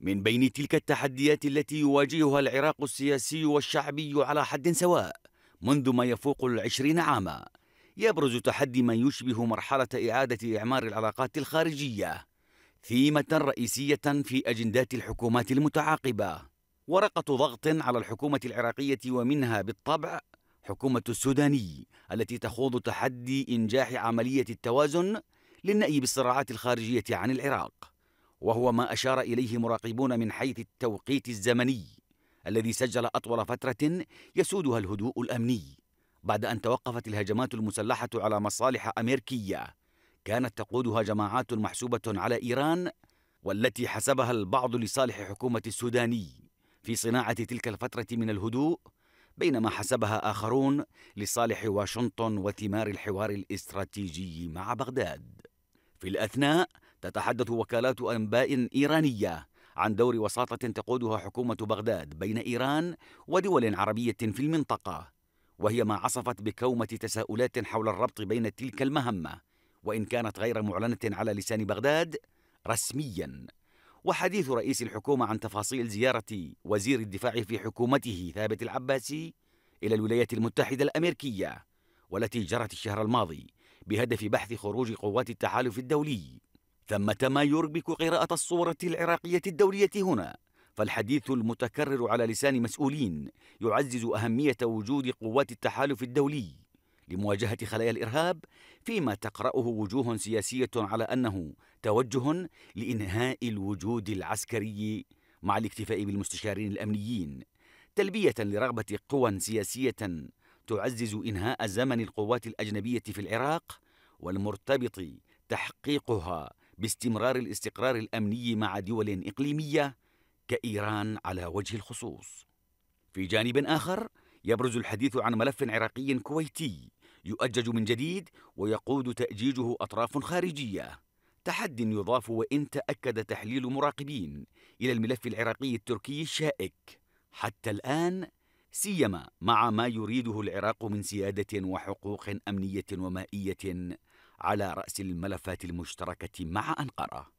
من بين تلك التحديات التي يواجهها العراق السياسي والشعبي على حد سواء منذ ما يفوق العشرين عاما يبرز تحدي ما يشبه مرحلة إعادة إعمار العلاقات الخارجية ثيمة رئيسية في أجندات الحكومات المتعاقبة ورقة ضغط على الحكومة العراقية ومنها بالطبع حكومة السوداني التي تخوض تحدي إنجاح عملية التوازن للنأي بالصراعات الخارجية عن العراق وهو ما أشار إليه مراقبون من حيث التوقيت الزمني الذي سجل أطول فترة يسودها الهدوء الأمني بعد أن توقفت الهجمات المسلحة على مصالح أمريكية كانت تقودها جماعات محسوبة على إيران والتي حسبها البعض لصالح حكومة السوداني في صناعة تلك الفترة من الهدوء بينما حسبها آخرون لصالح واشنطن وثمار الحوار الاستراتيجي مع بغداد في الأثناء تتحدث وكالات أنباء إيرانية عن دور وساطة تقودها حكومة بغداد بين إيران ودول عربية في المنطقة وهي ما عصفت بكومة تساؤلات حول الربط بين تلك المهمة وإن كانت غير معلنة على لسان بغداد رسمياً وحديث رئيس الحكومة عن تفاصيل زيارة وزير الدفاع في حكومته ثابت العباسي إلى الولايات المتحدة الأمريكية والتي جرت الشهر الماضي بهدف بحث خروج قوات التحالف الدولي ثمة ما يربك قراءة الصورة العراقية الدولية هنا فالحديث المتكرر على لسان مسؤولين يعزز أهمية وجود قوات التحالف الدولي لمواجهة خلايا الإرهاب فيما تقرأه وجوه سياسية على أنه توجه لإنهاء الوجود العسكري مع الاكتفاء بالمستشارين الأمنيين تلبية لرغبة قوى سياسية تعزز إنهاء زمن القوات الأجنبية في العراق والمرتبط تحقيقها باستمرار الاستقرار الامني مع دول اقليميه كايران على وجه الخصوص في جانب اخر يبرز الحديث عن ملف عراقي كويتي يؤجج من جديد ويقود تاجيجه اطراف خارجيه تحد يضاف وان تاكد تحليل مراقبين الى الملف العراقي التركي الشائك حتى الان سيما مع ما يريده العراق من سياده وحقوق امنيه ومائيه على رأس الملفات المشتركة مع أنقرة